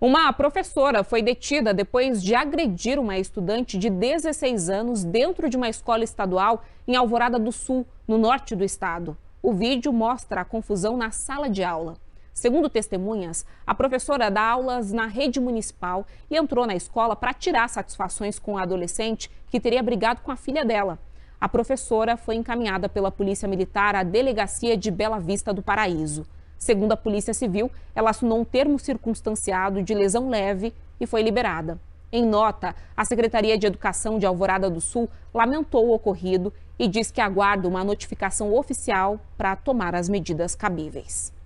Uma professora foi detida depois de agredir uma estudante de 16 anos dentro de uma escola estadual em Alvorada do Sul, no norte do estado. O vídeo mostra a confusão na sala de aula. Segundo testemunhas, a professora dá aulas na rede municipal e entrou na escola para tirar satisfações com a adolescente que teria brigado com a filha dela. A professora foi encaminhada pela Polícia Militar à delegacia de Bela Vista do Paraíso. Segundo a Polícia Civil, ela assinou um termo circunstanciado de lesão leve e foi liberada. Em nota, a Secretaria de Educação de Alvorada do Sul lamentou o ocorrido e diz que aguarda uma notificação oficial para tomar as medidas cabíveis.